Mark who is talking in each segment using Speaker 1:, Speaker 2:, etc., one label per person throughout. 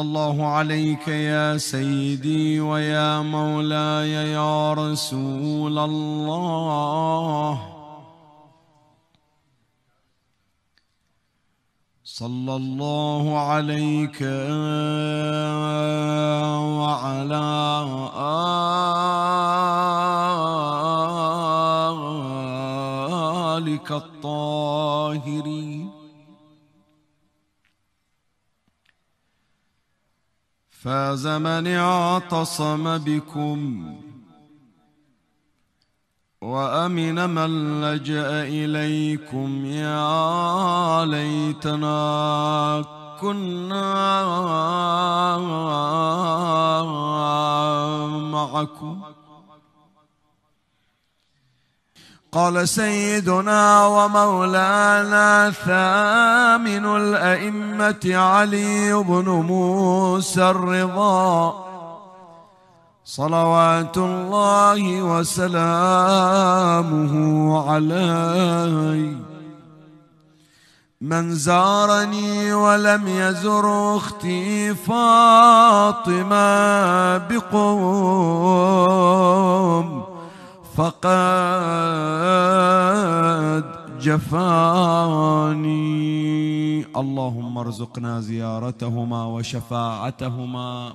Speaker 1: الله عليك يا سيدي ويا مولاي يا رسول الله صلى الله عليك وعلى آلك الطاهرين فاز من اعتصم بكم وامن من لجا اليكم يا ليتنا كنا معكم قال سيدنا ومولانا ثامن الأئمة علي بن موسى الرضا صلوات الله وسلامه عليه من زارني ولم يزر اختي فاطمه بقوم فقد جفاني اللهم ارزقنا زيارتهما وشفاعتهما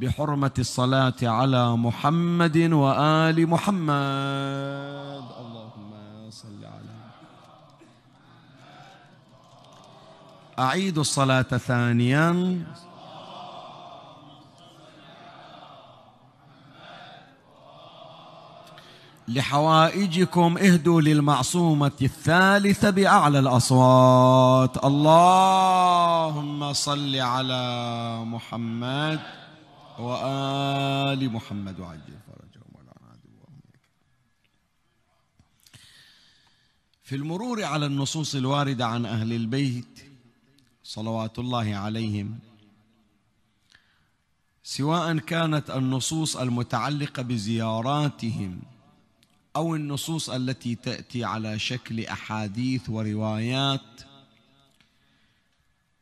Speaker 1: بحرمة الصلاة على محمد وآل محمد اللهم صل على أعيد الصلاة ثانيا لحوائجكم اهدوا للمعصومة الثالثة بأعلى الأصوات اللهم صل على محمد وآل محمد وعجل فرجهم في المرور على النصوص الواردة عن أهل البيت صلوات الله عليهم سواء كانت النصوص المتعلقة بزياراتهم أو النصوص التي تأتي على شكل أحاديث وروايات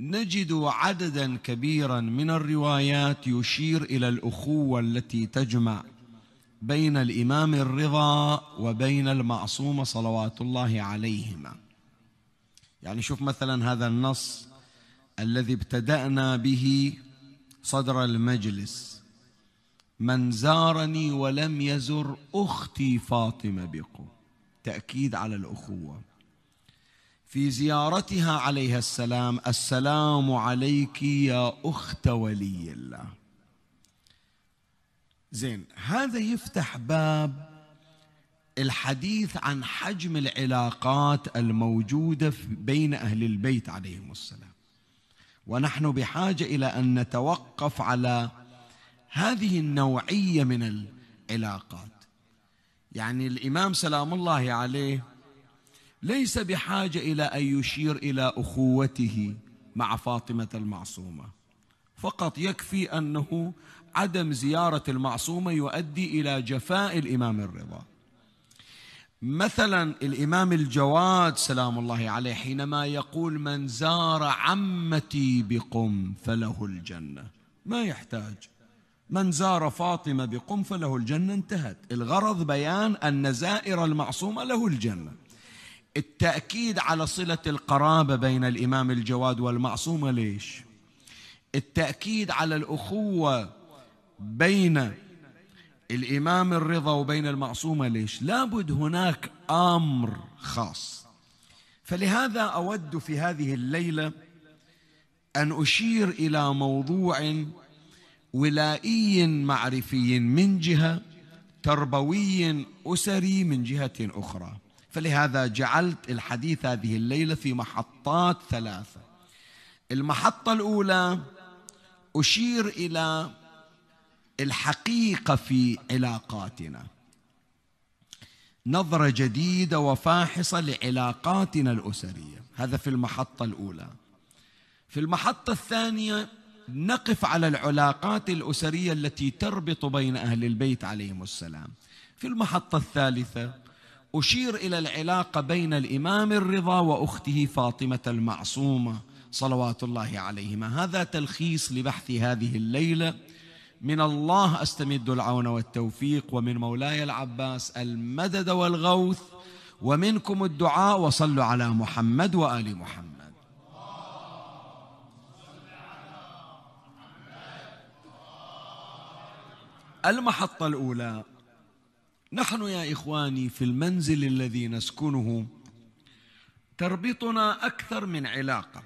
Speaker 1: نجد عددا كبيرا من الروايات يشير إلى الأخوة التي تجمع بين الإمام الرضا وبين المعصوم صلوات الله عليهما يعني شوف مثلا هذا النص الذي ابتدأنا به صدر المجلس من زارني ولم يزر أختي فاطمة بقوة تأكيد على الأخوة في زيارتها عليها السلام السلام عليك يا أخت ولي الله زين هذا يفتح باب الحديث عن حجم العلاقات الموجودة بين أهل البيت عليهم السلام ونحن بحاجة إلى أن نتوقف على هذه النوعية من العلاقات يعني الإمام سلام الله عليه ليس بحاجة إلى أن يشير إلى أخوته مع فاطمة المعصومة فقط يكفي أنه عدم زيارة المعصومة يؤدي إلى جفاء الإمام الرضا مثلا الإمام الجواد سلام الله عليه حينما يقول من زار عمتي بقم فله الجنة ما يحتاج من زار فاطمة بقم فله الجنة انتهت الغرض بيان أن زائر المعصومة له الجنة التأكيد على صلة القرابة بين الإمام الجواد والمعصومة ليش التأكيد على الأخوة بين الإمام الرضا وبين المعصومة ليش لابد هناك أمر خاص فلهذا أود في هذه الليلة أن أشير إلى موضوع ولائي معرفي من جهه تربوي اسري من جهه اخرى فلهذا جعلت الحديث هذه الليله في محطات ثلاثه المحطه الاولى اشير الى الحقيقه في علاقاتنا نظره جديده وفاحصه لعلاقاتنا الاسريه هذا في المحطه الاولى في المحطه الثانيه نقف على العلاقات الأسرية التي تربط بين أهل البيت عليهم السلام في المحطة الثالثة أشير إلى العلاقة بين الإمام الرضا وأخته فاطمة المعصومة صلوات الله عليهما هذا تلخيص لبحث هذه الليلة من الله أستمد العون والتوفيق ومن مولاي العباس المدد والغوث ومنكم الدعاء وصلوا على محمد وآل محمد المحطة الأولى نحن يا إخواني في المنزل الذي نسكنه تربطنا أكثر من علاقة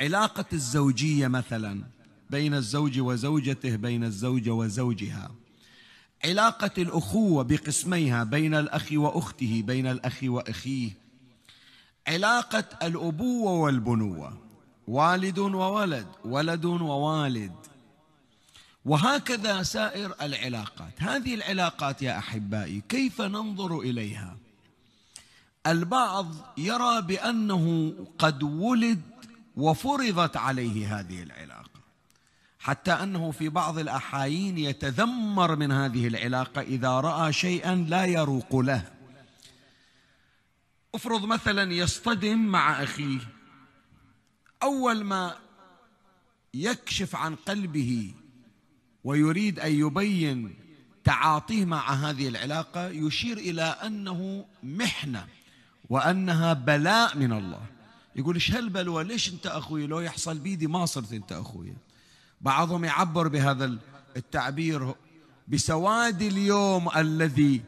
Speaker 1: علاقة الزوجية مثلا بين الزوج وزوجته بين الزوجة وزوجها علاقة الأخوة بقسميها بين الأخ وأخته بين الأخ وأخيه علاقة الأبوة والبنوة والد وولد ولد ووالد وهكذا سائر العلاقات هذه العلاقات يا احبائي كيف ننظر اليها البعض يرى بانه قد ولد وفرضت عليه هذه العلاقه حتى انه في بعض الاحايين يتذمر من هذه العلاقه اذا راى شيئا لا يروق له افرض مثلا يصطدم مع اخيه اول ما يكشف عن قلبه ويريد أن يبين تعاطيه مع هذه العلاقة يشير إلى أنه محنة وأنها بلاء من الله يقول ايش هالبلوى ليش انت اخوي لو يحصل بيدي ما صرت انت اخوي بعضهم يعبر بهذا التعبير بسواد اليوم الذي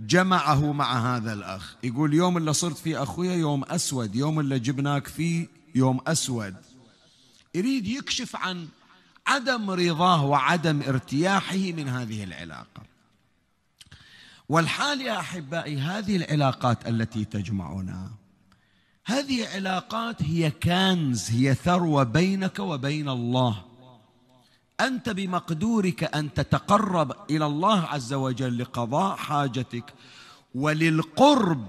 Speaker 1: جمعه مع هذا الاخ يقول يوم اللي صرت فيه اخويا يوم اسود يوم اللي جبناك فيه يوم اسود يريد يكشف عن عدم رضاه وعدم ارتياحه من هذه العلاقه والحال يا احبائي هذه العلاقات التي تجمعنا هذه علاقات هي كنز هي ثروه بينك وبين الله انت بمقدورك ان تتقرب الى الله عز وجل لقضاء حاجتك وللقرب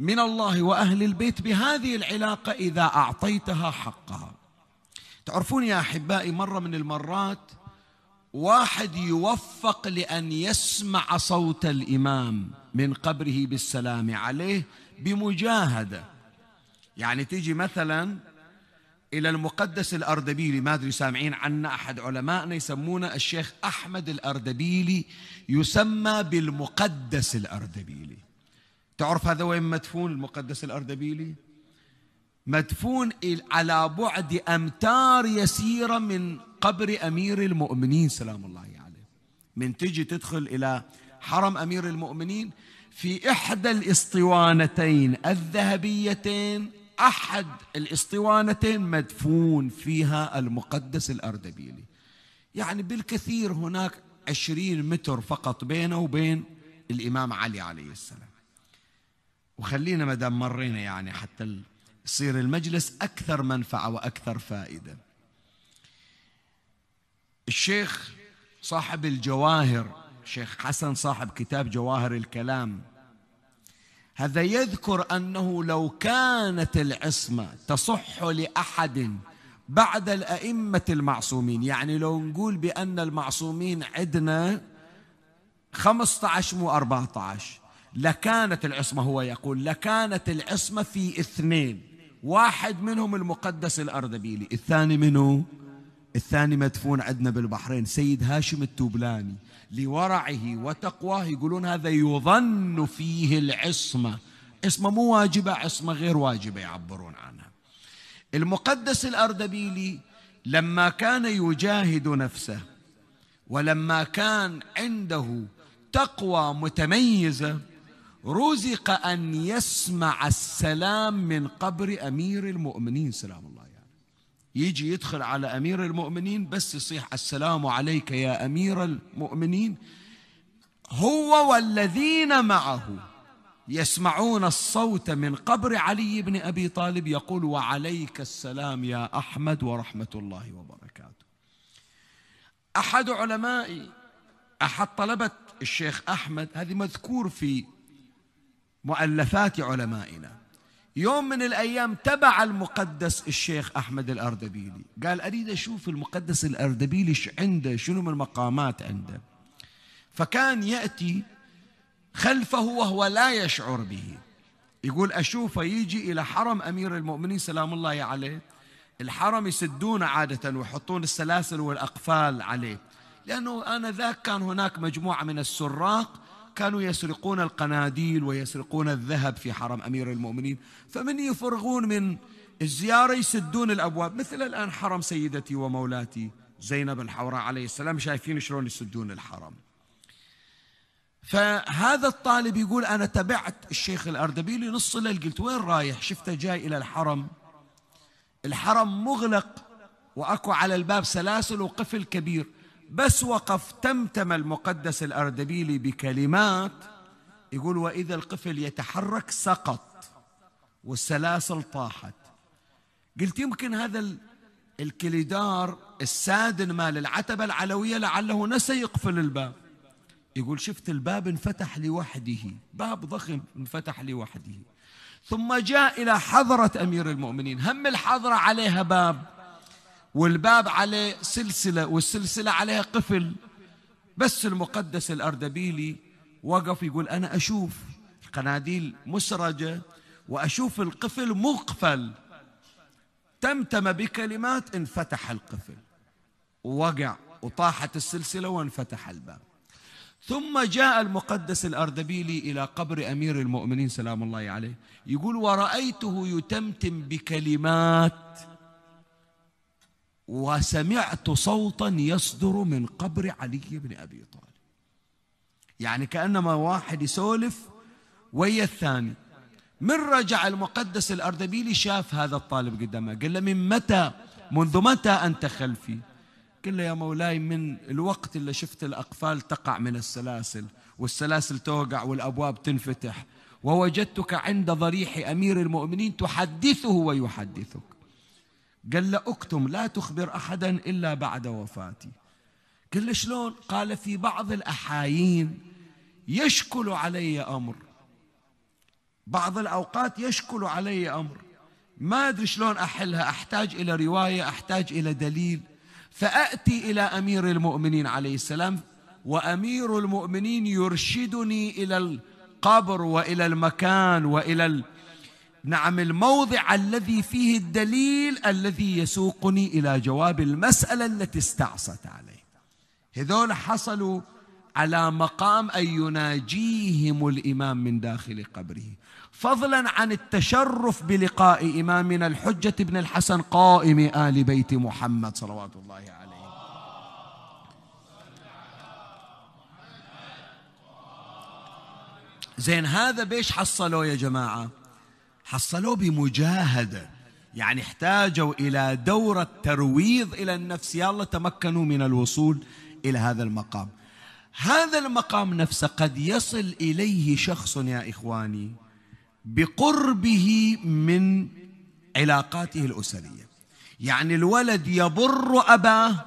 Speaker 1: من الله واهل البيت بهذه العلاقه اذا اعطيتها حقها تعرفون يا احبائي مره من المرات واحد يوفق لان يسمع صوت الامام من قبره بالسلام عليه بمجاهده يعني تيجي مثلا الى المقدس الاردبيلي ما ادري سامعين عنا احد علمائنا يسمونه الشيخ احمد الاردبيلي يسمى بالمقدس الاردبيلي تعرف هذا وين مدفون المقدس الاردبيلي مدفون على بعد أمتار يسيرة من قبر أمير المؤمنين سلام الله عليه يعني. من تجي تدخل إلى حرم أمير المؤمنين في إحدى الإسطوانتين الذهبيتين أحد الإسطوانتين مدفون فيها المقدس الأردبيلي يعني بالكثير هناك عشرين متر فقط بينه وبين الإمام علي عليه السلام وخلينا مدام مرينا يعني حتى يصير المجلس أكثر منفعة وأكثر فائدة الشيخ صاحب الجواهر الشيخ حسن صاحب كتاب جواهر الكلام هذا يذكر أنه لو كانت العصمة تصح لأحد بعد الأئمة المعصومين يعني لو نقول بأن المعصومين عندنا 15 مو 14 لكانت العصمة هو يقول لكانت العصمة في اثنين واحد منهم المقدس الأردبيلي الثاني منه الثاني مدفون عندنا بالبحرين سيد هاشم التوبلاني لورعه وتقواه يقولون هذا يظن فيه العصمة عصمة مو واجبة عصمة غير واجبة يعبرون عنها المقدس الأردبيلي لما كان يجاهد نفسه ولما كان عنده تقوى متميزه رزق أن يسمع السلام من قبر أمير المؤمنين سلام الله يعني يجي يدخل على أمير المؤمنين بس يصيح السلام عليك يا أمير المؤمنين هو والذين معه يسمعون الصوت من قبر علي بن ابي طالب يقول وعليك السلام يا احمد ورحمه الله وبركاته. احد علمائي احد طلبه الشيخ احمد هذه مذكور في مؤلفات علمائنا يوم من الأيام تبع المقدس الشيخ أحمد الأردبيلي قال أريد أشوف المقدس الأردبيلي عنده شنو من المقامات عنده فكان يأتي خلفه وهو لا يشعر به يقول أشوفه يجي إلى حرم أمير المؤمنين سلام الله عليه الحرم يسدونه عادة ويحطون السلاسل والأقفال عليه لأنه أنا ذاك كان هناك مجموعة من السراق كانوا يسرقون القناديل ويسرقون الذهب في حرم أمير المؤمنين فمن يفرغون من الزيارة يسدون الأبواب مثل الآن حرم سيدتي ومولاتي زينب الحوراء عليه السلام شايفين شلون يسدون الحرم فهذا الطالب يقول أنا تبعت الشيخ الأردبيلي نص الليل قلت وين رايح شفته جاي إلى الحرم الحرم مغلق وأكو على الباب سلاسل وقفل كبير بس وقف تمتم المقدس الأردبيلي بكلمات يقول وإذا القفل يتحرك سقط والسلاسل طاحت قلت يمكن هذا الكليدار السادن مال العتبة العلوية لعله نسى يقفل الباب يقول شفت الباب انفتح لوحده باب ضخم انفتح لوحده ثم جاء إلى حضرة أمير المؤمنين هم الحضرة عليها باب والباب عليه سلسلة والسلسلة عليها قفل بس المقدس الأردبيلي وقف يقول أنا أشوف القناديل مسرجة وأشوف القفل مقفل تمتم بكلمات انفتح القفل ووقع وطاحت السلسلة وانفتح الباب ثم جاء المقدس الأردبيلي إلى قبر أمير المؤمنين سلام الله عليه يقول ورأيته يتمتم بكلمات وسمعت صوتا يصدر من قبر علي بن أبي طالب يعني كأنما واحد يسولف ويا الثاني من رجع المقدس الأردبيلي شاف هذا الطالب قدامه قال له من متى منذ متى أنت خلفي قال له يا مولاي من الوقت اللي شفت الأقفال تقع من السلاسل والسلاسل توقع والأبواب تنفتح ووجدتك عند ضريح أمير المؤمنين تحدثه ويحدثك قال له اكتم لا تخبر احدا الا بعد وفاتي قال له شلون قال في بعض الاحايين يشكل علي امر بعض الاوقات يشكل علي امر ما ادري شلون احلها احتاج الى روايه احتاج الى دليل فاتي الى امير المؤمنين عليه السلام وامير المؤمنين يرشدني الى القبر والى المكان والى نعم الموضع الذي فيه الدليل الذي يسوقني إلى جواب المسألة التي استعصت عليه هذول حصلوا على مقام أن يناجيهم الإمام من داخل قبره فضلا عن التشرف بلقاء إمامنا الحجة بن الحسن قائم آل بيت محمد صلوات الله عليه زين هذا بيش حصلوا يا جماعه حصلوه بمجاهدة يعني احتاجوا إلى دورة ترويض إلى النفس يلا تمكنوا من الوصول إلى هذا المقام هذا المقام نفسه قد يصل إليه شخص يا إخواني بقربه من علاقاته الأسرية يعني الولد يبر أباه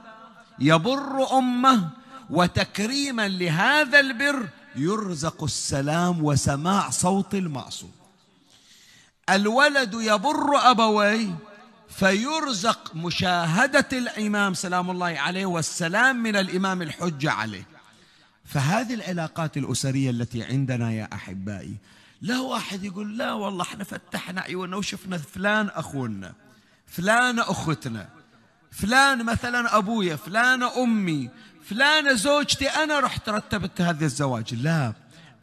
Speaker 1: يبر أمه وتكريما لهذا البر يرزق السلام وسماع صوت المعصوم الولد يبر أبويه فيرزق مشاهدة الإمام سلام الله عليه والسلام من الإمام الحجة عليه فهذه العلاقات الأسرية التي عندنا يا أحبائي لا واحد يقول لا والله احنا فتحنا عيوننا وشفنا فلان أخونا فلان أختنا فلان مثلا أبويا فلان أمي فلان زوجتي أنا رحت رتبت هذا الزواج لا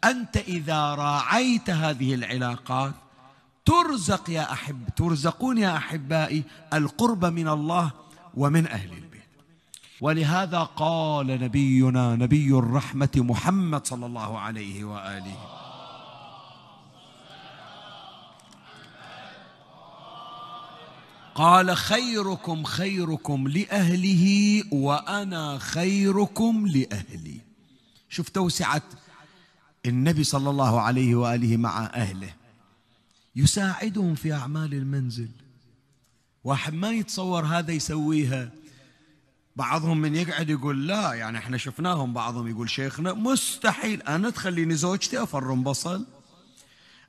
Speaker 1: أنت إذا راعيت هذه العلاقات ترزق يا أحب ترزقون يا أحبائي القرب من الله ومن أهل البيت ولهذا قال نبينا نبي الرحمة محمد صلى الله عليه وآله قال خيركم خيركم لأهله وأنا خيركم لأهلي شوف توسعة النبي صلى الله عليه وآله مع أهله يساعدهم في أعمال المنزل واحد ما يتصور هذا يسويها بعضهم من يقعد يقول لا يعني احنا شفناهم بعضهم يقول شيخنا مستحيل انا تخليني زوجتي افرم بصل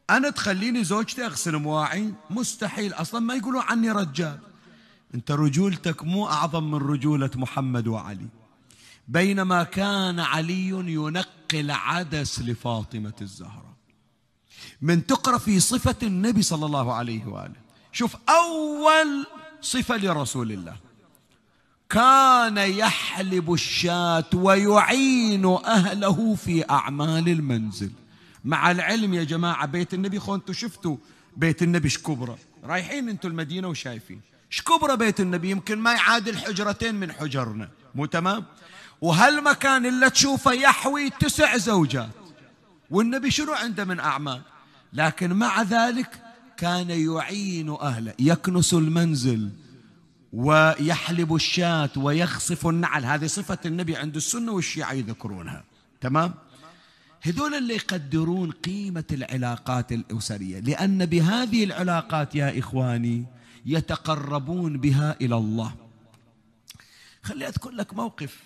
Speaker 1: انا تخليني زوجتي اغسل مواعين مستحيل اصلا ما يقولوا عني رجال انت رجولتك مو اعظم من رجوله محمد وعلي بينما كان علي ينقل عدس لفاطمه الزهراء من تقرأ في صفة النبي صلى الله عليه وآله شوف أول صفة لرسول الله كان يحلب الشاة ويعين أهله في أعمال المنزل مع العلم يا جماعة بيت النبي خو انتم شفتوا بيت النبي شكبرة رايحين انتم المدينة وشايفين شكبرة بيت النبي يمكن ما يعادل حجرتين من حجرنا مو تمام وهالمكان اللي تشوفه يحوي تسع زوجات والنبي شنو عنده من أعمال لكن مع ذلك كان يعين أهله يكنس المنزل ويحلب الشاة ويخصف النعل هذه صفة النبي عند السنة والشيعة يذكرونها تمام هذول اللي يقدرون قيمة العلاقات الأسرية لأن بهذه العلاقات يا إخواني يتقربون بها إلى الله خلي أذكر لك موقف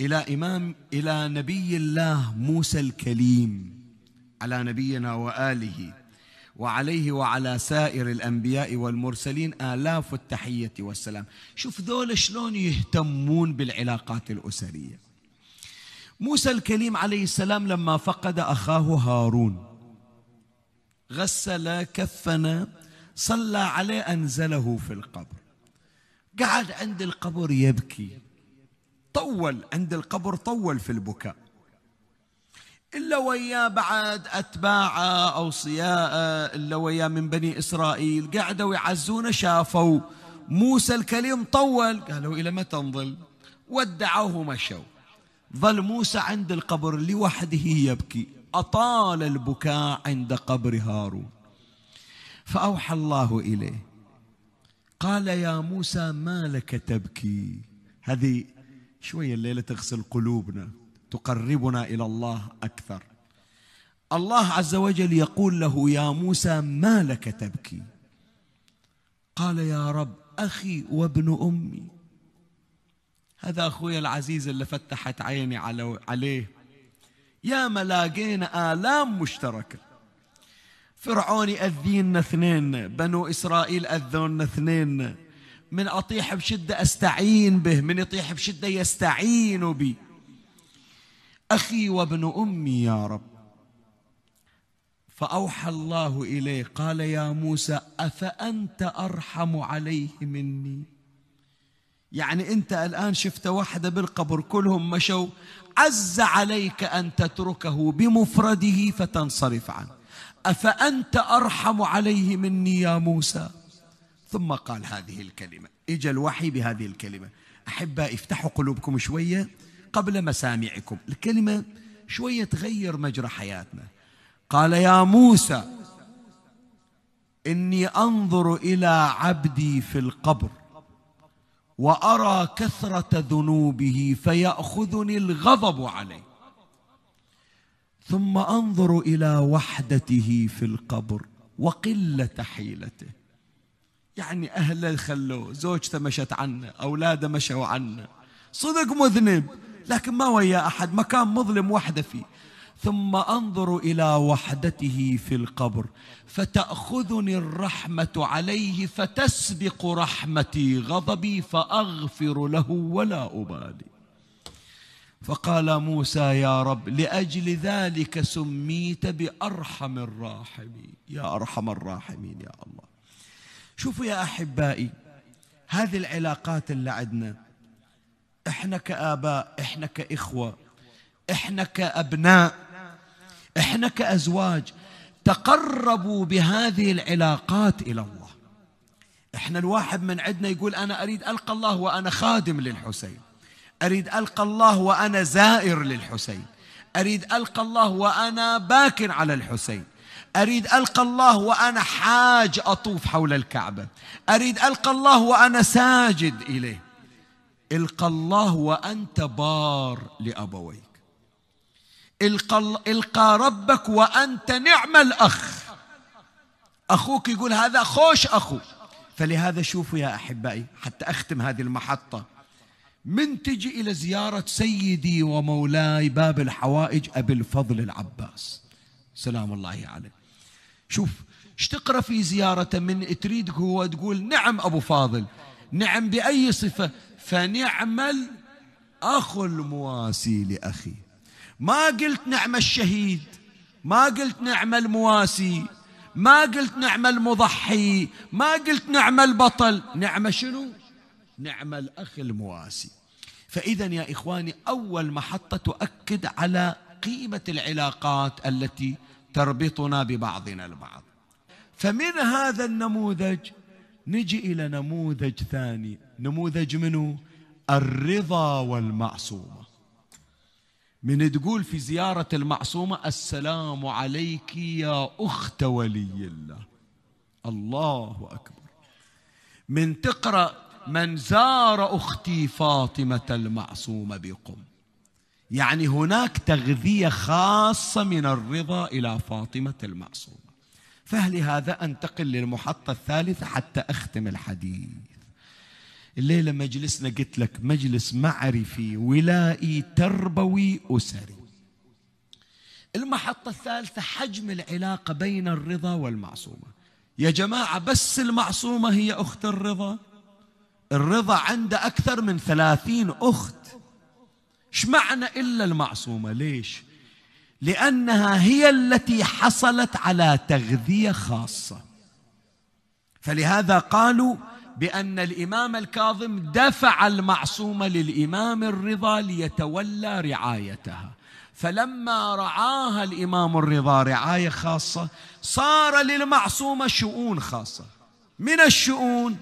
Speaker 1: إلى إمام إلى نبي الله موسى الكليم على نبينا وآله وعليه وعلى سائر الأنبياء والمرسلين آلاف التحية والسلام شوف ذول شلون يهتمون بالعلاقات الأسرية موسى الكليم عليه السلام لما فقد أخاه هارون غسل كفن صلى عليه أنزله في القبر قعد عند القبر يبكي طول عند القبر طول في البكاء إلا وياه بعد أتباعه أوصياءه إلا وياه من بني إسرائيل قعدوا يعزونه شافوا موسى الكليم طول قالوا إلى متى نظل ودعوه ومشوا ظل موسى عند القبر لوحده يبكي أطال البكاء عند قبر هارون فأوحى الله إليه قال يا موسى ما لك تبكي هذه شوية الليلة تغسل قلوبنا تقربنا إلى الله أكثر الله عز وجل يقول له يا موسى ما لك تبكي قال يا رب أخي وابن أمي هذا أخوي العزيز اللي فتحت عيني عليه يا ملاقينا لاقينا آلام مشتركة فرعون يأذينا اثنين بنو إسرائيل أذونا اثنين من أطيح بشدة أستعين به من يطيح بشدة يستعين بي أخي وابن أمي يا رب فأوحى الله إليه قال يا موسى أفأنت أرحم عليه مني يعني أنت الآن شفت واحدة بالقبر كلهم مشوا عز عليك أن تتركه بمفرده فتنصرف عنه أفأنت أرحم عليه مني يا موسى ثم قال هذه الكلمة إجا الوحي بهذه الكلمة أحباء افتحوا قلوبكم شوية قبل مسامعكم الكلمة شوية تغير مجرى حياتنا قال يا موسى إني أنظر إلى عبدي في القبر وأرى كثرة ذنوبه فيأخذني الغضب عليه ثم أنظر إلى وحدته في القبر وقلة حيلته يعني أهله خلوه زوجته مشت عنه أولاده مشوا عنه صدق مذنب لكن ما ويا أحد مكان مظلم وحده فيه ثم أنظر إلى وحدته في القبر فتأخذني الرحمة عليه فتسبق رحمتي غضبي فأغفر له ولا أبالي فقال موسى يا رب لأجل ذلك سميت بأرحم الراحمين يا أرحم الراحمين يا الله شوفوا يا أحبائي هذه العلاقات اللي عندنا إحنا كآباء إحنا كإخوة إحنا كأبناء إحنا كأزواج تقربوا بهذه العلاقات إلى الله إحنا الواحد من عندنا يقول أنا أريد ألقى الله وأنا خادم للحسين أريد ألقى الله وأنا زائر للحسين أريد ألقى الله وأنا باكن على الحسين أريد ألقى الله وأنا حاج أطوف حول الكعبة أريد ألقى الله وأنا ساجد إليه القى الله وأنت بار لأبويك القى, القى ربك وأنت نعم الأخ أخوك يقول هذا خوش أخو فلهذا شوفوا يا أحبائي حتى أختم هذه المحطة من تجي إلى زيارة سيدي ومولاي باب الحوائج أبي الفضل العباس سلام الله عليه شوف تقرا في زيارته من تريد هو تقول نعم أبو فاضل نعم بأي صفة فنعم الأخ المواسي لأخي ما قلت نعم الشهيد ما قلت نعم المواسي ما قلت نعم المضحي ما قلت نعم البطل نعم شنو نعم الأخ المواسي فإذا يا إخواني أول محطة تؤكد على قيمة العلاقات التي تربطنا ببعضنا البعض فمن هذا النموذج نجي إلى نموذج ثاني نموذج منه الرضا والمعصومة من تقول في زيارة المعصومة السلام عليك يا أخت ولي الله الله أكبر من تقرأ من زار أختي فاطمة المعصومة بقم يعني هناك تغذية خاصة من الرضا إلى فاطمة المعصومة فلهذا أنتقل للمحطة الثالثة حتى أختم الحديث الليلة مجلسنا قلت لك مجلس معرفي ولائي تربوي أسري المحطة الثالثة حجم العلاقة بين الرضا والمعصومة يا جماعة بس المعصومة هي أخت الرضا الرضا عنده أكثر من ثلاثين أخت ايش معنى الا المعصومه ليش لانها هي التي حصلت على تغذيه خاصه فلهذا قالوا بان الامام الكاظم دفع المعصومه للامام الرضا ليتولى رعايتها فلما رعاها الامام الرضا رعايه خاصه صار للمعصومه شؤون خاصه من الشؤون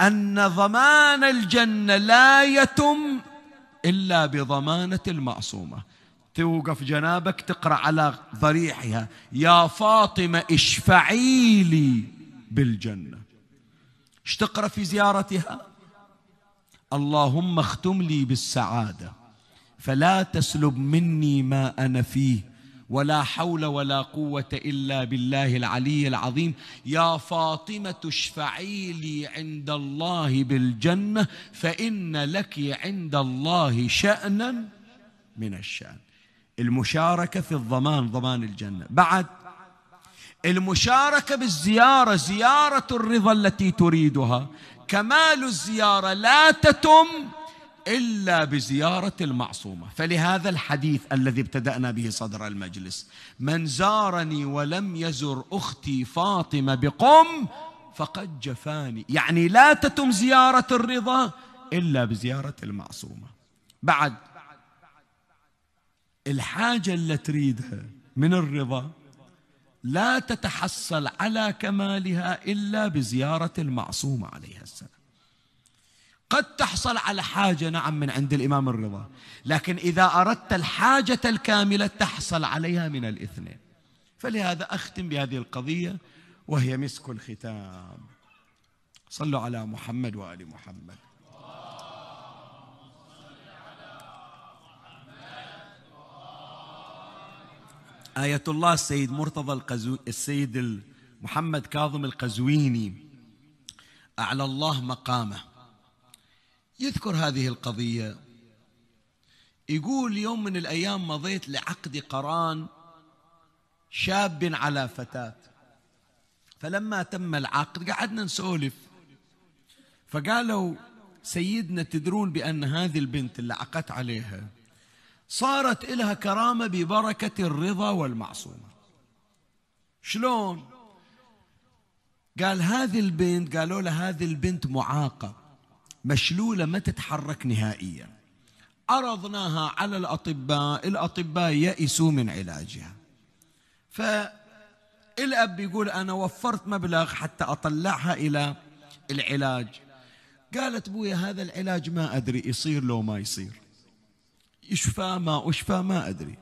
Speaker 1: ان ضمان الجنه لا يتم إلا بضمانة المعصومة توقف جنابك تقرأ على ضريحها يا فاطمة اشفعي لي بالجنة ايش تقرأ في زيارتها اللهم اختم لي بالسعادة فلا تسلب مني ما أنا فيه ولا حول ولا قوة إلا بالله العلي العظيم يا فاطمة اشفعي لي عند الله بالجنة فإن لك عند الله شأنا من الشأن المشاركة في الضمان ضمان الجنة بعد المشاركة بالزيارة زيارة الرضا التي تريدها كمال الزيارة لا تتم إلا بزيارة المعصومة فلهذا الحديث الذي ابتدأنا به صدر المجلس من زارني ولم يزر أختي فاطمة بقم فقد جفاني يعني لا تتم زيارة الرضا إلا بزيارة المعصومة بعد الحاجة اللي تريدها من الرضا لا تتحصل على كمالها إلا بزيارة المعصومة عليها السلام قد تحصل على حاجة نعم من عند الإمام الرضا لكن إذا أردت الحاجة الكاملة تحصل عليها من الاثنين فلهذا أختم بهذه القضية وهي مسك الختام صلوا على محمد وآل محمد آية الله السيد مرتضى القزو... السيد محمد كاظم القزويني أعلى الله مقامه يذكر هذه القضية يقول يوم من الأيام مضيت لعقد قران شاب على فتاة فلما تم العقد قعدنا نسولف فقالوا سيدنا تدرون بأن هذه البنت اللي عقدت عليها صارت إلها كرامة ببركة الرضا والمعصومة شلون؟ قال هذه البنت قالوا له هذه البنت معاقة مشلولة ما تتحرك نهائيا عرضناها على الأطباء الأطباء يئسوا من علاجها فالأب يقول أنا وفرت مبلغ حتى أطلعها إلى العلاج قالت بويا هذا العلاج ما أدري يصير لو ما يصير يشفى ما أشفى ما أدري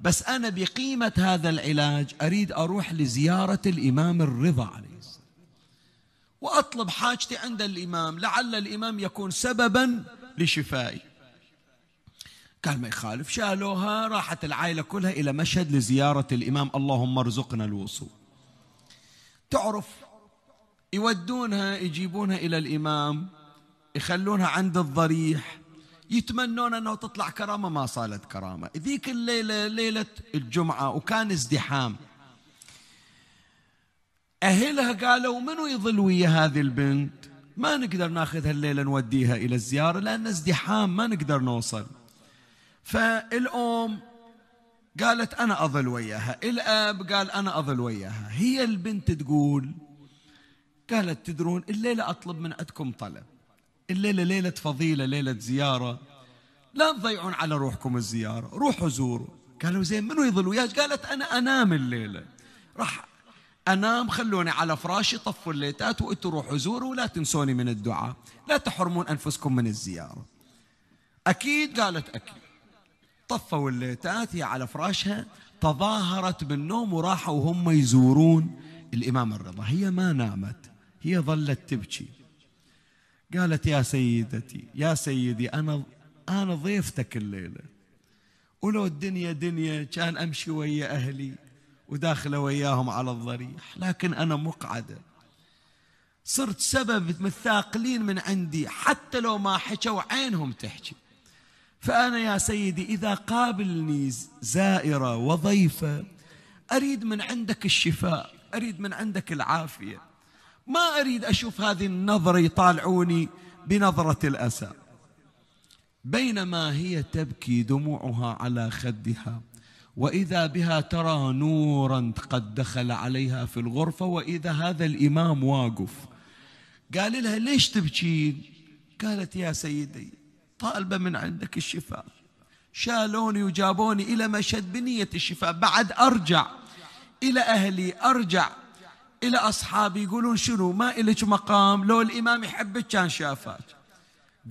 Speaker 1: بس أنا بقيمة هذا العلاج أريد أروح لزيارة الإمام الرضا عليه وأطلب حاجتي عند الإمام لعل الإمام يكون سببا لشفائي قال ما يخالف شالوها راحت العائلة كلها إلى مشهد لزيارة الإمام اللهم ارزقنا الوصول تعرف يودونها يجيبونها إلى الإمام يخلونها عند الضريح يتمنون أنه تطلع كرامة ما صارت كرامة ذيك الليلة ليلة الجمعة وكان ازدحام أهلها قالوا منو يظل ويا هذه البنت ما نقدر ناخذها الليلة نوديها إلى الزيارة لأن ازدحام ما نقدر نوصل فالأم قالت أنا أظل وياها الأب قال أنا أظل وياها هي البنت تقول قالت تدرون الليلة أطلب من عندكم طلب الليلة ليلة فضيلة ليلة زيارة لا تضيعون على روحكم الزيارة روحوا زوروا قالوا زين منو يظل وياك قالت أنا أنام الليلة راح أنام خلوني على فراشي طفوا الليتات وأنتوا روحوا زوروا ولا تنسوني من الدعاء لا تحرمون أنفسكم من الزيارة أكيد قالت أكيد طفوا الليتات هي على فراشها تظاهرت بالنوم وراحوا هم يزورون الإمام الرضا هي ما نامت هي ظلت تبكي قالت يا سيدتي يا سيدي أنا أنا ضيفتك الليلة ولو الدنيا دنيا كان أمشي ويا أهلي وداخله وياهم على الضريح لكن انا مقعده صرت سبب متثاقلين من عندي حتى لو ما حكوا عينهم تحكي فأنا يا سيدي إذا قابلني زائرة وضيفة أريد من عندك الشفاء أريد من عندك العافية ما أريد أشوف هذه النظرة يطالعوني بنظرة الأسى بينما هي تبكي دموعها على خدها واذا بها ترى نورا قد دخل عليها في الغرفه واذا هذا الامام واقف قال لها ليش تبكين قالت يا سيدي طالبه من عندك الشفاء شالوني وجابوني الى مشهد بنيه الشفاء بعد ارجع الى اهلي ارجع الى اصحابي يقولون شنو ما الك مقام لو الامام يحبك كان شافك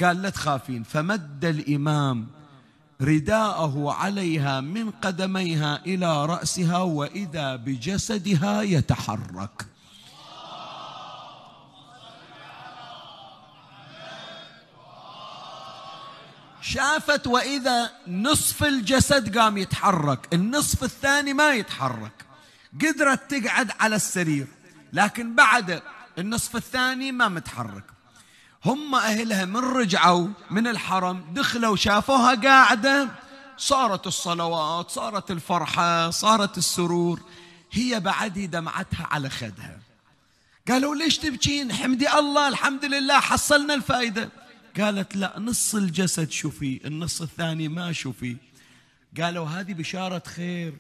Speaker 1: قال لا تخافين فمد الامام رداءه عليها من قدميها الى راسها واذا بجسدها يتحرك شافت واذا نصف الجسد قام يتحرك النصف الثاني ما يتحرك قدرت تقعد على السرير لكن بعد النصف الثاني ما متحرك هم أهلها من رجعوا من الحرم دخلوا شافوها قاعدة صارت الصلوات صارت الفرحة صارت السرور هي بعدي دمعتها على خدها قالوا ليش تبكين حمدي الله الحمد لله حصلنا الفائدة قالت لا نص الجسد شوفي النص الثاني ما شوفي قالوا هذه بشارة خير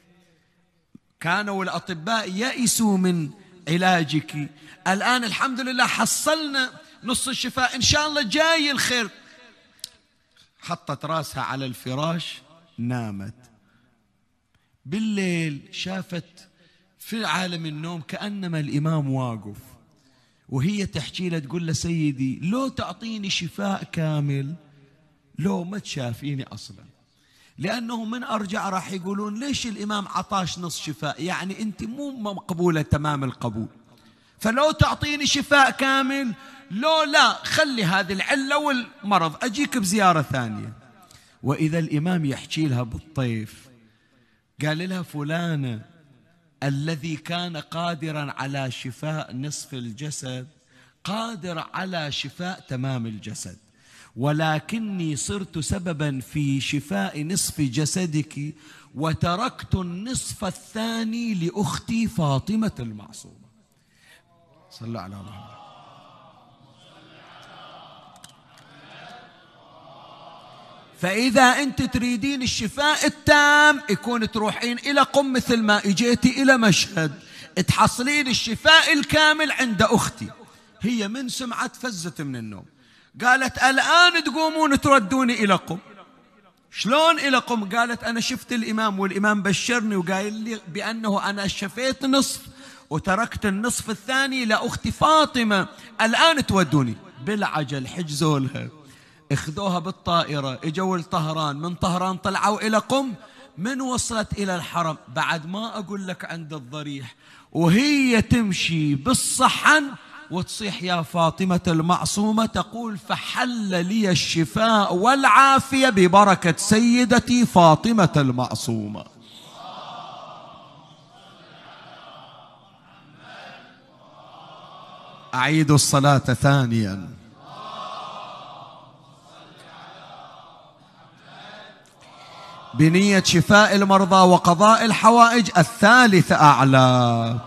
Speaker 1: كانوا الأطباء يئسوا من علاجك الآن الحمد لله حصلنا نص الشفاء إن شاء الله جاي الخير حطت راسها على الفراش نامت بالليل شافت في عالم النوم كأنما الإمام واقف وهي تحكي له تقول له سيدي لو تعطيني شفاء كامل لو ما تشافيني أصلا لأنه من أرجع راح يقولون ليش الإمام عطاش نص شفاء يعني أنت مو مقبولة تمام القبول فلو تعطيني شفاء كامل لو لا خلي هذه العلة والمرض أجيك بزيارة ثانية وإذا الإمام يحكي لها بالطيف قال لها فلانة الذي كان قادرا على شفاء نصف الجسد قادر على شفاء تمام الجسد ولكني صرت سببا في شفاء نصف جسدك وتركت النصف الثاني لأختي فاطمة المعصومة صلى الله على وسلم فإذا أنت تريدين الشفاء التام يكون تروحين إلى قم مثل ما إجيتي إلى مشهد تحصلين الشفاء الكامل عند أختي هي من سمعت فزت من النوم قالت الآن تقومون تردوني إلى قم شلون إلى قم قالت أنا شفت الإمام والإمام بشرني وقايل لي بأنه أنا شفيت نصف وتركت النصف الثاني لأختي فاطمة الآن تودوني بالعجل حجزوا لها اخذوها بالطائرة اجوا لطهران من طهران طلعوا إلى قم من وصلت إلى الحرم بعد ما أقول لك عند الضريح وهي تمشي بالصحن وتصيح يا فاطمة المعصومة تقول فحل لي الشفاء والعافية ببركة سيدتي فاطمة المعصومة أعيد الصلاة ثانياً بنية شفاء المرضى وقضاء الحوائج الثالث أعلى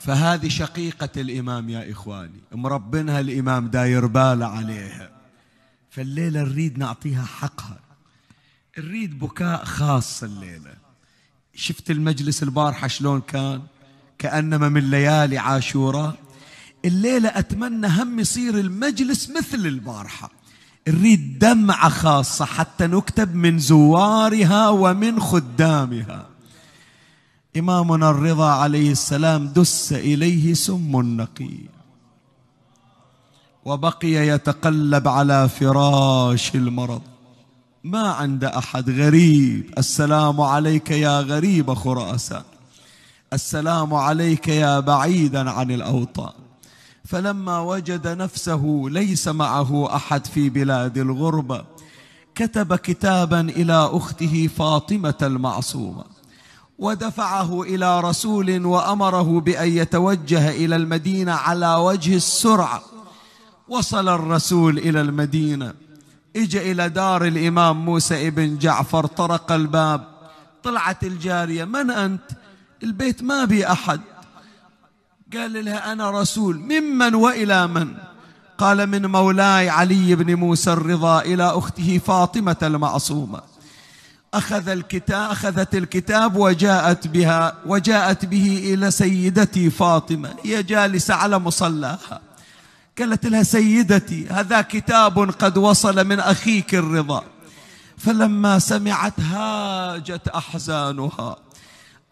Speaker 1: فهذه شقيقة الإمام يا إخواني مربنها الإمام داير باله عليها فالليلة نريد نعطيها حقها نريد بكاء خاص الليلة شفت المجلس البارحة شلون كان كأنما من ليالي عاشوراء الليلة أتمنى هم يصير المجلس مثل البارحة نريد دمعة خاصة حتى نكتب من زوارها ومن خدامها إمامنا الرضا عليه السلام دس إليه سم النقي وبقي يتقلب على فراش المرض ما عند أحد غريب السلام عليك يا غريب خراسان السلام عليك يا بعيدا عن الأوطان فلما وجد نفسه ليس معه احد في بلاد الغربه كتب كتابا الى اخته فاطمه المعصومه ودفعه الى رسول وامره بان يتوجه الى المدينه على وجه السرعه وصل الرسول الى المدينه اجى الى دار الامام موسى ابن جعفر طرق الباب طلعت الجاريه من انت البيت ما بي احد قال لها أنا رسول ممن وإلى من قال من مولاي علي بن موسى الرضا إلى أخته فاطمة المعصومة أخذ الكتاب أخذت الكتاب وجاءت بها وجاءت به إلى سيدتي فاطمة هي جالسة على مصلاها قالت لها سيدتي هذا كتاب قد وصل من أخيك الرضا فلما سمعت هاجت أحزانها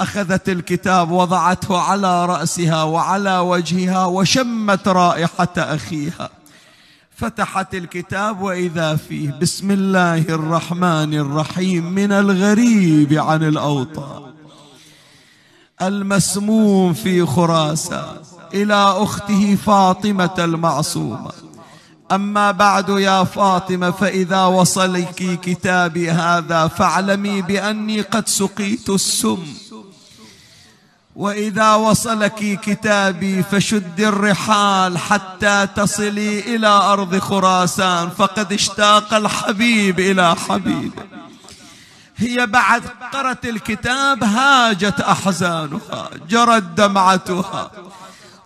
Speaker 1: اخذت الكتاب وضعته على راسها وعلى وجهها وشمت رائحه اخيها فتحت الكتاب واذا فيه بسم الله الرحمن الرحيم من الغريب عن الاوطان المسموم في خراسان الى اخته فاطمه المعصومه اما بعد يا فاطمه فاذا وصلك كتابي هذا فاعلمي باني قد سقيت السم واذا وصلك كتابي فشد الرحال حتى تصلي الى ارض خراسان فقد اشتاق الحبيب الى حبيبه هي بعد قرت الكتاب هاجت احزانها جرت دمعتها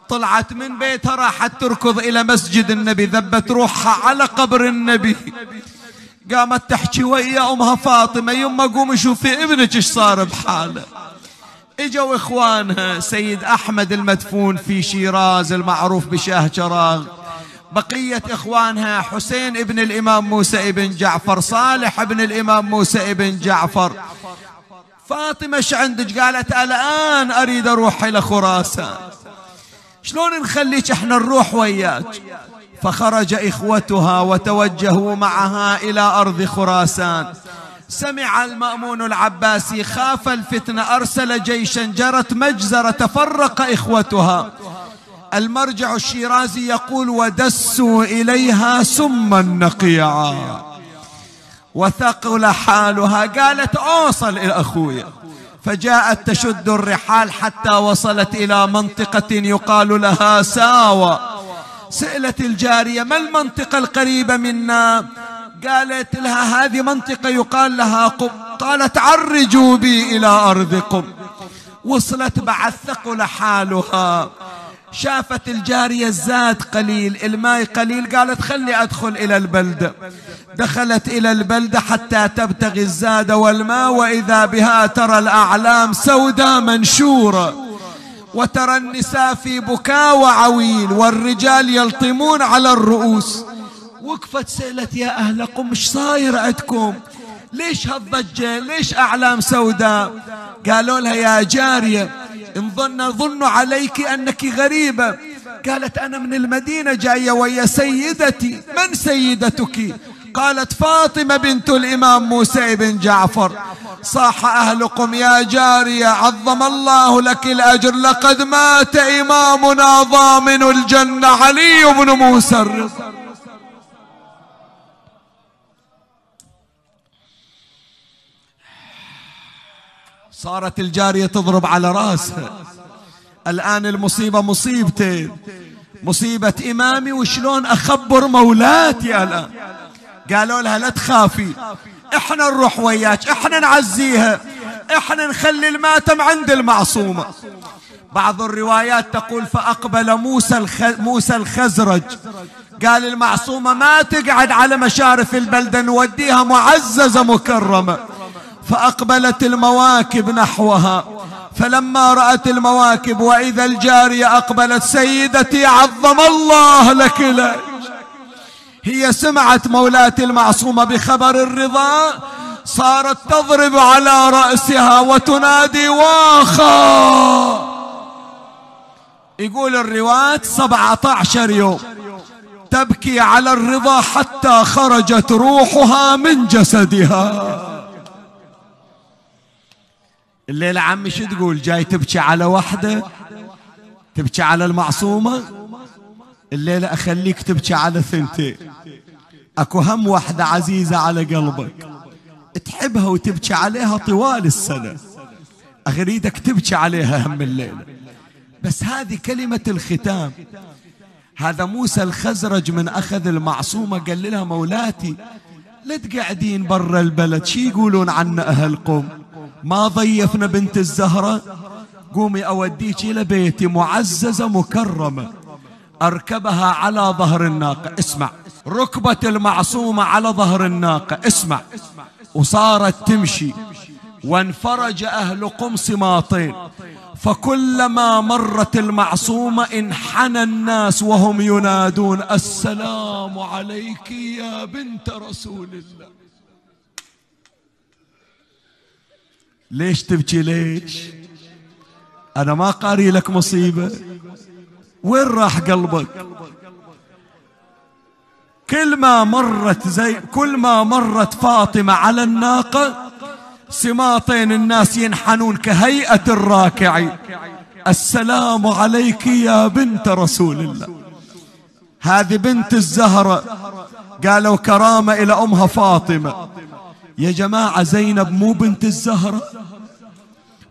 Speaker 1: طلعت من بيتها راحت تركض الى مسجد النبي ذبت روحها على قبر النبي قامت تحكي ويا امها فاطمه يما قومي شوفي ابنك ايش صار بحاله اجوا اخوانها سيد احمد المدفون في شيراز المعروف بشاهجراغ بقية إخوانها حسين ابن الإمام موسى ابن جعفر صالح ابن الإمام موسى ابن جعفر فاطمة ايش عندك قالت الآن أريد أروح إلى خراسان شلون نخليك احنا نروح وياك فخرج إخوتها وتوجهوا معها إلى أرض خراسان سمع المأمون العباسي خاف الفتنة أرسل جيشا جرت مجزرة تفرق إخوتها المرجع الشيرازي يقول ودسوا إليها سما نقيعا وثقل حالها قالت أوصل إلى أخويا فجاءت تشد الرحال حتى وصلت إلى منطقة يقال لها ساوى سئلت الجارية ما المنطقة القريبة منا قالت لها هذه منطقة يقال لها قم قالت عرجوا بي إلى أرض قم وصلت بعد ثقل حالها شافت الجارية الزاد قليل الماء قليل قالت خلي أدخل إلى البلدة دخلت إلى البلدة حتى تبتغي الزاد والماء وإذا بها ترى الأعلام سوداء منشورة وترى النساء في بكاء وعويل والرجال يلطمون على الرؤوس وقفت سألت يا أهل قم مش صاير عندكم ليش هالضجة ليش أعلام سوداء قالوا لها يا جارية انظن ظن عليك أنك غريبة قالت أنا من المدينة جاية ويا سيدتي من سيدتك قالت فاطمة بنت الإمام موسى بن جعفر صاح أهلكم يا جارية عظم الله لك الأجر لقد مات إمامنا ضامن الجنة علي بن موسى الرضا صارت الجارية تضرب على راسها الآن المصيبة مصيبتين مصيبة إمامي وشلون أخبر مولاتي الآن قالوا لها لا تخافي احنا نروح وياك احنا نعزيها احنا نخلي الماتم عند المعصومة بعض الروايات تقول فأقبل موسى, الخ... موسى الخزرج قال المعصومة ما تقعد على مشارف البلدة نوديها معززة مكرمة فأقبلت المواكب نحوها فلما رأت المواكب وإذا الجارية أقبلت سيدتي عظم الله لك لك هي سمعت مولاتي المعصومة بخبر الرضا صارت تضرب على رأسها وتنادي واخا يقول الرواة سبعة عشر يوم تبكي على الرضا حتى خرجت روحها من جسدها الليلة عمي شو تقول جاي تبكي على وحدة تبكي على المعصومة الليلة أخليك تبكي على ثنتين أكو هم وحدة عزيزة على قلبك تحبها وتبكي عليها طوال السنة أغريدك تبكي عليها هم الليلة بس هذه كلمة الختام هذا موسى الخزرج من أخذ المعصومة قال لها مولاتي لا تقعدين برا البلد شي يقولون عنا أهل قوم ما ضيفنا بنت الزهرة قومي أوديك إلى بيتي معززة مكرمة أركبها على ظهر الناقة اسمع ركبة المعصومة على ظهر الناقة اسمع وصارت تمشي وانفرج أهل قمص ماطين فكلما مرت المعصومة انحنى الناس وهم ينادون السلام عليك يا بنت رسول الله ليش تبكي ليش أنا ما قاري لك مصيبة وين راح قلبك كل ما مرت زي كل ما مرت فاطمة على الناقة سماطين الناس ينحنون كهيئة الراكع السلام عليك يا بنت رسول الله هذه بنت الزهرة قالوا كرامة إلى أمها فاطمة يا جماعة زينب مو بنت الزهرة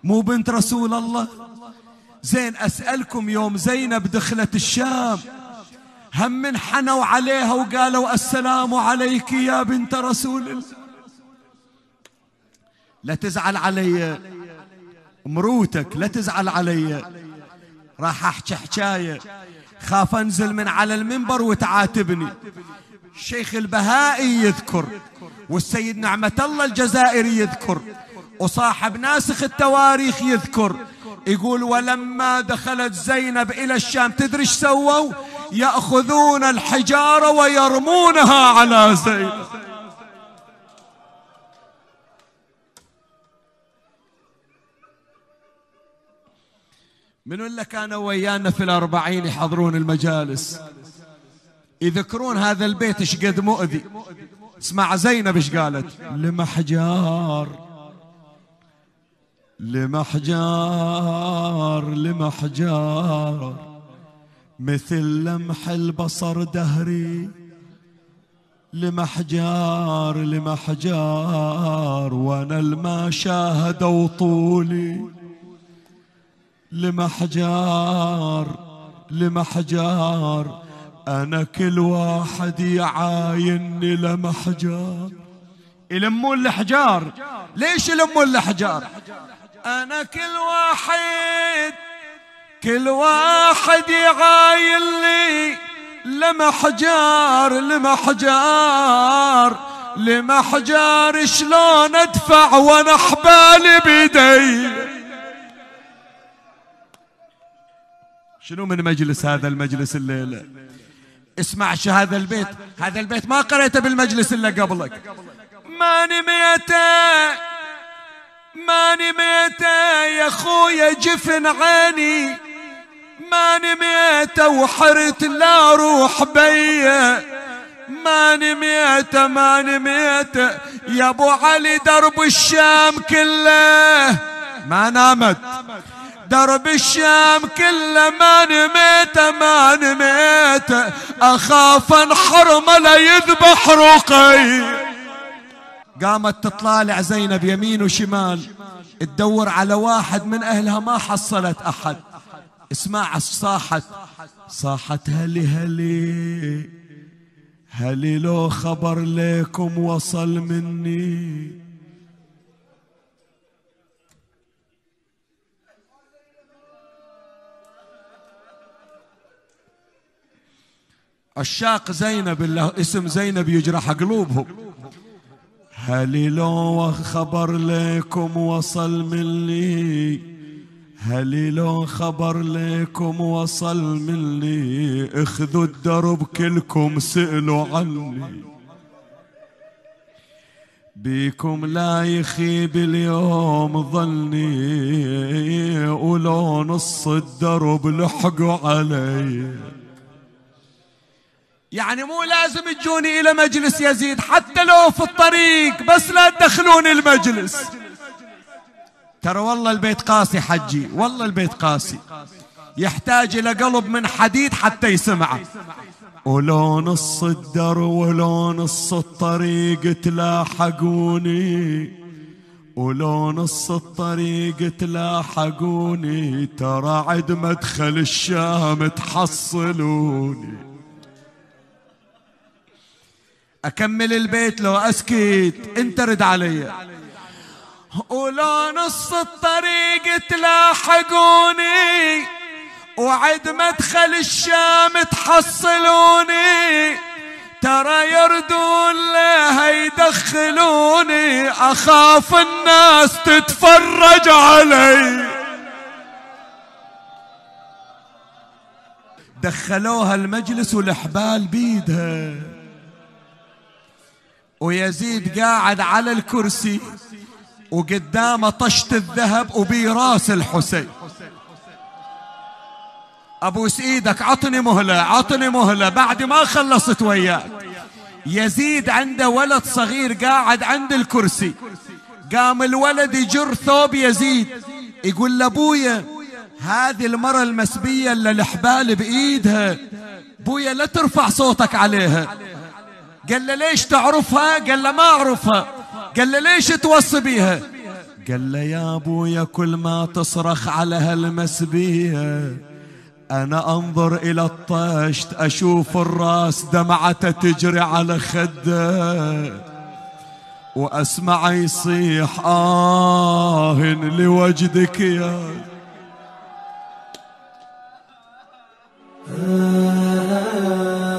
Speaker 1: مو بنت رسول الله زين أسألكم يوم زينب دخلت الشام هم انحنوا عليها وقالوا السلام عليك يا بنت رسول الله لا تزعل علي مروتك لا تزعل علي راح احكي حكايه خاف انزل من على المنبر وتعاتبني الشيخ البهائي يذكر والسيد نعمة الله الجزائري يذكر وصاحب ناسخ التواريخ يذكر يقول ولما دخلت زينب إلى الشام تدري ايش سووا يأخذون الحجارة ويرمونها على زينب من اللي كانوا ويانا في الأربعين يحضرون المجالس يذكرون هذا البيت ايش قد مؤذي اسمع زينب ايش قالت لمحجار لمحجار لمحجار مثل لمح البصر دهري لمحجار لمحجار وانا الما شاهدوا طولي لمحجار لمحجار أنا كل واحد يعايني لمحجار يلمون الحجار ليش يلمون الحجار أنا كل واحد كل واحد يعاين لي لمحجار لمحجار لمحجار شلون ادفع وانا حبالي بيدي شنو من مجلس هذا المجلس الليله اسمع شو هذا البيت هذا البيت ما قريته بالمجلس إلا قبلك ما نميته ما نميته يا خويا جفن عيني ما نميته وحرت لا روح بيا ما نميته ما نميته يا ابو علي درب الشام كله ما نامت درب الشام كله ما نميته ما نميته اخاف حرم لا يذبح رقي قامت تطلالع زينب يمين وشمال تدور على واحد من اهلها ما حصلت احد اسمع صاحت صاحت هلي هلي هلي لو خبر ليكم وصل مني عشاق زينب الله اسم زينب يجرح قلوبهم هل لو خبر لكم وصل من لي هل لو خبر لكم وصل من لي اخذوا الدرب كلكم سألوا عني بيكم لا يخيب اليوم ظني ولو نص الدرب لحقوا علي يعني مو لازم تجوني إلى مجلس يزيد حتى لو في الطريق بس لا تدخلوني المجلس ترى والله البيت قاسي حجي والله البيت قاسي يحتاج إلى قلب من حديد حتى يسمعه ولو نص الدر ولو نص الطريق تلاحقوني ولو نص الطريق تلاحقوني ترى عد مدخل الشام تحصلوني أكمل البيت لو أسكت أنت رد علي ولو نص الطريق تلاحقوني وعد مدخل الشام تحصلوني ترى يردون لها يدخلوني أخاف الناس تتفرج علي دخلوها المجلس والحبال بيدها ويزيد قاعد على الكرسي وقدامه طشة الذهب وبي راس الحسين ابوس ايدك عطني مهلة عطني مهلة بعد ما خلصت وياك يزيد عنده ولد صغير قاعد عند الكرسي قام الولد يجر ثوب يزيد يقول لابويا هذه المرة المسبية اللي الحبال بإيدها بويا لا ترفع صوتك عليها قال له ليش تعرفها قال له ما أعرفها قال له ليش توصي بيها قال له يا أبويا كل ما تصرخ على هالمسبية أنا أنظر إلى الطشت أشوف الراس دمعته تجري على خده واسمع يصيح آه لوجدك يا آه